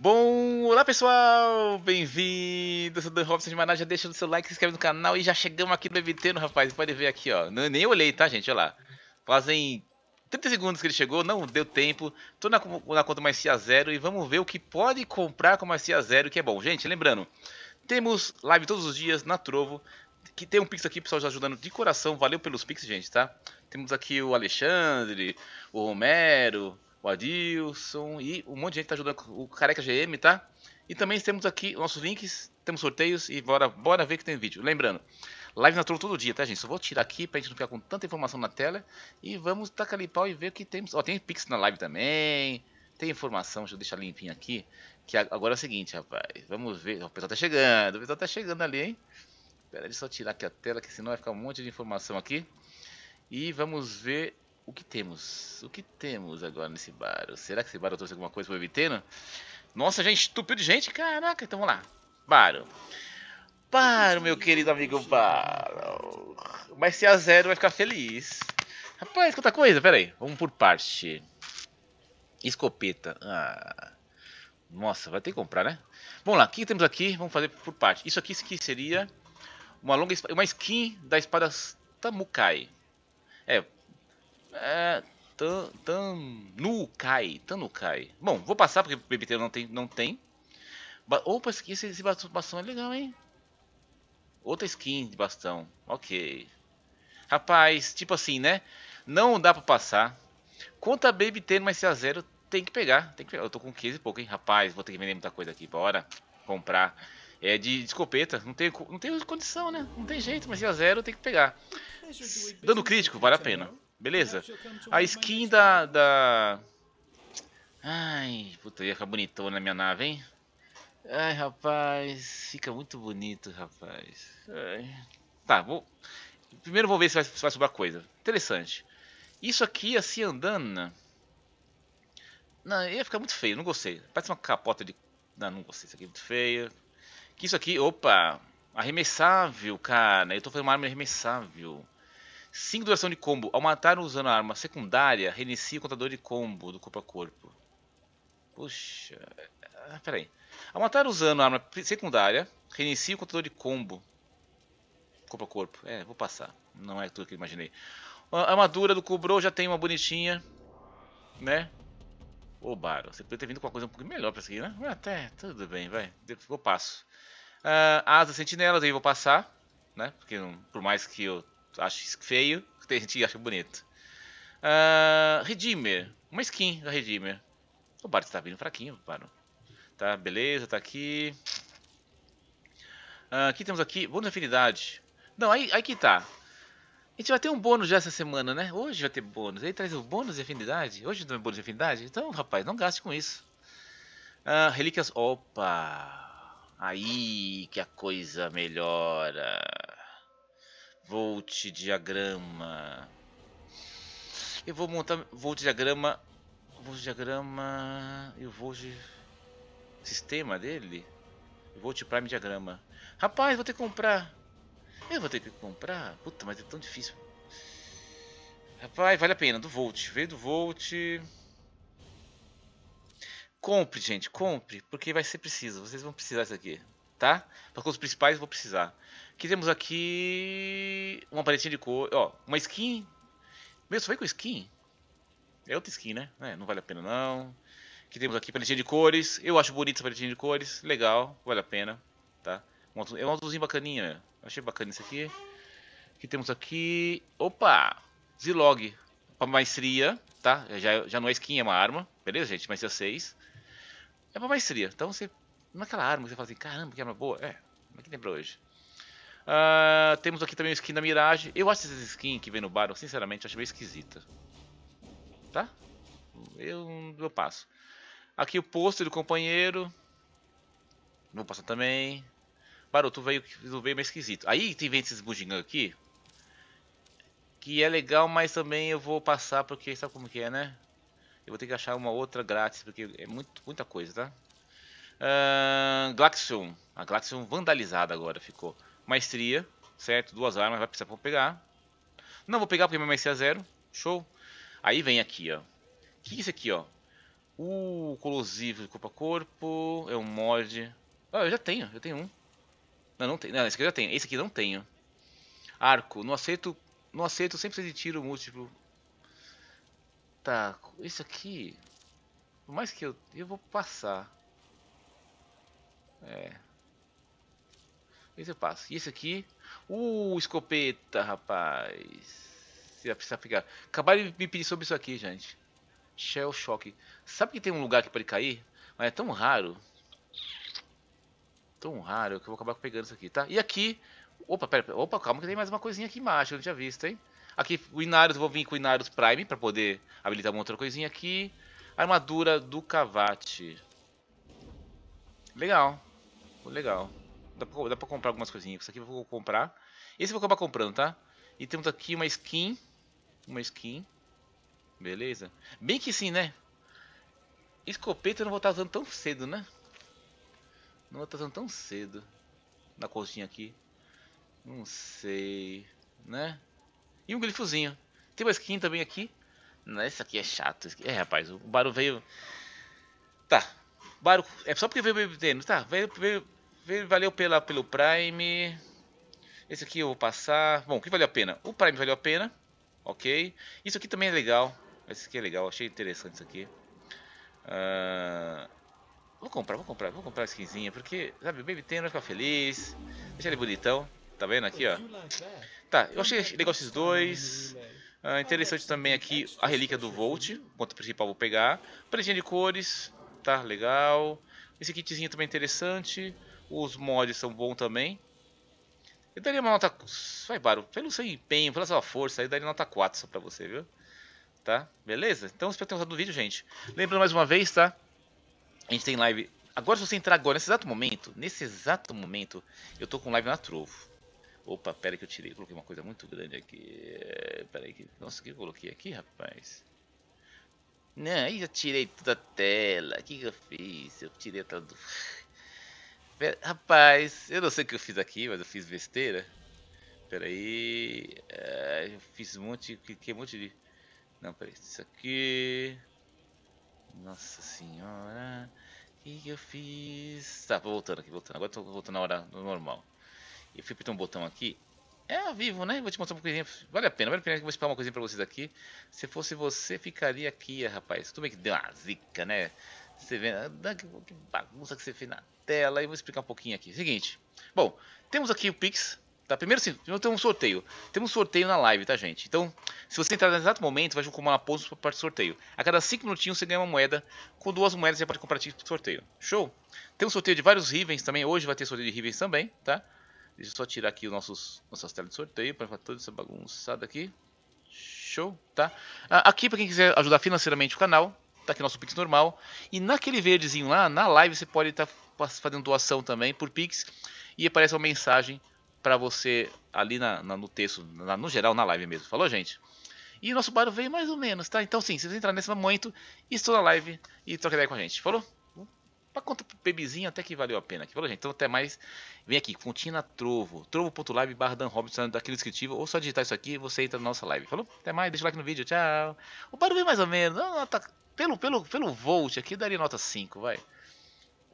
Bom, olá pessoal, bem-vindos, sou o Dan Robson de Maná, já deixa o seu like, se inscreve no canal e já chegamos aqui no MTN, rapaz, pode ver aqui, ó, nem olhei, tá gente, olha lá, fazem 30 segundos que ele chegou, não deu tempo, tô na, na conta mais CIA zero e vamos ver o que pode comprar com mais CIA zero, que é bom. Gente, lembrando, temos live todos os dias na Trovo, que tem um pix aqui, pessoal, já ajudando de coração, valeu pelos pix, gente, tá? Temos aqui o Alexandre, o Romero, o Adilson e um monte de gente tá ajudando o Careca GM, tá? E também temos aqui nossos links, temos sorteios e bora, bora ver que tem vídeo. Lembrando, live na Troll todo dia, tá, gente? Só vou tirar aqui pra gente não ficar com tanta informação na tela. E vamos tacar ali pau e ver o que temos. Ó, tem Pix na live também. Tem informação, deixa eu deixar limpinho aqui. Que agora é o seguinte, rapaz. Vamos ver. O pessoal tá chegando, o pessoal tá chegando ali, hein? Pera, deixa eu só tirar aqui a tela, que senão vai ficar um monte de informação aqui. E vamos ver o que temos? O que temos agora nesse bar? Será que esse bar trouxe alguma coisa pro Eviteno? Né? Nossa, gente entupiu de gente, caraca, então vamos lá. Baro. Baro, meu querido amigo Baro. Mas se a zero vai ficar feliz. Rapaz, quanta coisa, pera aí. Vamos por parte. Escopeta. Ah. Nossa, vai ter que comprar, né? Vamos lá, o que temos aqui? Vamos fazer por parte. Isso aqui seria uma longa uma skin da espada Tamukai. É, é. Tan, tanukai. Tanukai. Bom, vou passar porque BBT não tem. Não tem. Opa, esse, esse bastão é legal, hein? Outra skin de bastão. Ok. Rapaz, tipo assim, né? Não dá pra passar. Conta Baby ter mais a zero, tem que pegar. Tem que pegar. Eu tô com 15 e pouco, hein? Rapaz, vou ter que vender muita coisa aqui. Bora comprar. É de, de escopeta. Não tem, não tem condição, né? Não tem jeito, mas é a zero tem que pegar. Dando crítico, vale a pena. Beleza. A skin da... da... Ai, puta, ia ficar bonitona na minha nave, hein? Ai, rapaz, fica muito bonito, rapaz. Ai. Tá, vou... Primeiro vou ver se vai, se vai sobrar coisa. Interessante. Isso aqui, assim, andando... Né? Não, ia ficar muito feio, não gostei. Parece uma capota de... Não, não gostei, isso aqui é muito feio. Que isso aqui, opa, arremessável, cara. Eu tô fazendo uma arma arremessável. 5 duração de combo. Ao matar usando a arma secundária, reinicia o contador de combo do corpo a corpo. Puxa. Ah, peraí. Ao matar usando a arma secundária, reinicia o contador de combo. Corpo a corpo. É, vou passar. Não é tudo que eu imaginei. A armadura do Kubro já tem uma bonitinha. Né? Ô, Baro, você poderia ter vindo com uma coisa um pouco melhor pra seguir, né? Até, tudo bem, vai. Eu passo. Uh, asa sentinelas aí vou passar, né? Porque por mais que eu acho feio, tem gente que acha bonito. Uh, ah, Redeemer. Uma skin da Redeemer. O Bart está vindo fraquinho, mano. Tá, beleza, tá aqui. Uh, aqui temos aqui, bônus de afinidade. Não, aí, aí que tá. A gente vai ter um bônus já essa semana, né? Hoje vai ter bônus. aí traz o bônus de afinidade. Hoje também bônus de afinidade. Então, rapaz, não gaste com isso. Uh, relíquias. Opa! Aí que a coisa melhora. Volt diagrama. Eu vou montar Volt diagrama. Volt diagrama. Eu vou de. Sistema dele? Volt Prime diagrama. Rapaz, vou ter que comprar. Eu vou ter que comprar. Puta, mas é tão difícil. Rapaz, vale a pena. Do Volt. Veio do Volt. Compre, gente. Compre. Porque vai ser preciso. Vocês vão precisar disso aqui. Tá? Para os principais, eu vou precisar. Que temos aqui uma paletinha de cor, ó, uma skin. Meu, só foi com skin? É outra skin, né? É, não vale a pena não. Que temos aqui paletinha de cores. Eu acho bonita essa paletinha de cores, legal, vale a pena, tá? É um azulzinho bacaninha, achei bacana isso aqui. Que temos aqui, opa, Zilog, pra maestria, tá? Já, já não é skin, é uma arma, beleza, gente? Mas é 6. É pra maestria, então você, naquela arma que você fala assim, caramba, que arma boa, é, não é que lembra hoje. Uh, temos aqui também o skin da Mirage. Eu acho essa skins que vem no Baron, sinceramente, acho meio esquisita. Tá? Eu, eu passo. Aqui o pôster do companheiro. Vou passar também. Baron, tu veio, tu veio meio esquisito. Aí tem vem esses bugiganga aqui. Que é legal, mas também eu vou passar porque sabe como que é, né? Eu vou ter que achar uma outra grátis, porque é muito, muita coisa, tá? Uh, Glaxion. A Glaxion vandalizada agora ficou maestria, certo? Duas armas, vai precisar pra pegar. Não vou pegar porque minha maestria é zero. Show. Aí vem aqui, ó. O que é isso aqui, ó? O colosivo de corpo a corpo. É um mod. Ah, eu já tenho, eu tenho um. Não, não tem. Não, esse aqui eu já tenho. Esse aqui não tenho. Arco. Não aceito. Não aceito sempre de tiro múltiplo. Tá. Isso aqui. Por mais que eu. Eu vou passar. É. Esse eu passo. E esse aqui? Uh, escopeta, rapaz. Você vai precisar pegar. Acabaram de me pedir sobre isso aqui, gente. Shell Shock. Sabe que tem um lugar que ele cair? Mas é tão raro. Tão raro que eu vou acabar pegando isso aqui, tá? E aqui... Opa, pera, pera. Opa, calma que tem mais uma coisinha aqui embaixo. Eu não tinha visto, hein? Aqui, o Inarius, vou vir com o Inarius Prime pra poder habilitar uma outra coisinha aqui. Armadura do Cavate. Legal. Legal. Dá pra, dá pra comprar algumas coisinhas. Isso aqui eu vou comprar. Esse eu vou acabar comprando, tá? E temos aqui uma skin. Uma skin. Beleza. Bem que sim, né? Escopeta eu não vou estar usando tão cedo, né? Não vou estar usando tão cedo. Na cozinha aqui. Não sei. Né? E um glifozinho. Tem uma skin também aqui. Não, essa aqui é chata É, rapaz, o Baru veio... Tá. Baru... É só porque veio o BBT, tá? Veio, veio, Valeu pela, pelo Prime. Esse aqui eu vou passar. Bom, o que valeu a pena? O Prime valeu a pena. Ok. Isso aqui também é legal. Esse aqui é legal. Achei interessante isso aqui. Uh... Vou comprar, vou comprar. Vou comprar a skinzinha. Porque, sabe, o Baby Ten vai ficar feliz. Deixa ele bonitão. Tá vendo aqui, ó. Tá, eu achei legal esses dois. Uh, interessante também aqui a relíquia do Volt. Quanto principal vou pegar. Pretinha de cores. Tá, legal. Esse kitzinho também é interessante. Os mods são bons também. Eu daria uma nota. Vai, Baro, pelo seu empenho, pela sua força, eu daria nota 4 só pra você, viu? Tá? Beleza? Então espero que tenham gostado do vídeo, gente. Lembrando mais uma vez, tá? A gente tem live. Agora, se você entrar agora, nesse exato momento, nesse exato momento, eu tô com live na Trovo. Opa, pera que eu tirei, coloquei uma coisa muito grande aqui. Pera aí, que... nossa, o que eu coloquei aqui, rapaz? Não, aí já tirei toda a tela. O que, que eu fiz? Eu tirei a tela do rapaz, eu não sei o que eu fiz aqui, mas eu fiz besteira. Peraí, é, eu fiz um monte, cliquei um monte de... Não, peraí, isso aqui... Nossa senhora, o que, eu fiz? Tá, voltando aqui, voltando. Agora tô voltando na hora normal. Eu fui apertar um botão aqui. É ao vivo, né? Vou te mostrar uma coisinha. Vale a pena, vale a pena que eu vou explicar uma coisinha pra vocês aqui. Se fosse você, ficaria aqui, rapaz. Tudo bem que deu uma zica, né? Você vê né, que bagunça que você fez na tela. E vou explicar um pouquinho aqui. Seguinte. Bom, temos aqui o Pix. Tá? Primeiro sim, primeiro tem um sorteio. Temos um sorteio na live, tá, gente? Então, se você entrar no exato momento, vai uma pontos para parte do sorteio. A cada 5 minutinhos você ganha uma moeda. Com duas moedas você pode comprar tickets pro sorteio. Show? Tem um sorteio de vários Rivens também. Hoje vai ter sorteio de Rivens também, tá? Deixa eu só tirar aqui os nossos, nossas telas de sorteio para fazer toda essa bagunçada aqui. Show, tá? Ah, aqui, para quem quiser ajudar financeiramente o canal, tá aqui nosso Pix normal. E naquele verdezinho lá, na live, você pode estar tá fazendo doação também por Pix. E aparece uma mensagem para você ali na, na, no texto, na, no geral, na live mesmo. Falou, gente? E o nosso barulho veio mais ou menos, tá? Então, sim, se você entrar nesse momento, estou na live e troca ideia com a gente. Falou? Pra conta pro bebezinho, até que valeu a pena. Aqui. Falou, gente? Então, até mais. Vem aqui, Fontina Trovo. Trovo.live barra Dan Robinson, daquele descritivo. Ou só digitar isso aqui e você entra na nossa live. Falou? Até mais, deixa o like no vídeo. Tchau. O barulho veio mais ou menos. Não, não, tá pelo, pelo, pelo Volt aqui, daria nota 5, vai.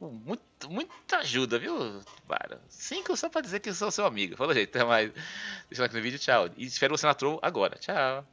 Muito, muita ajuda, viu? Para. 5 só pra dizer que sou seu amigo. Fala, gente, até mais. Deixa o like no vídeo, tchau. E espero você na Troll agora. Tchau.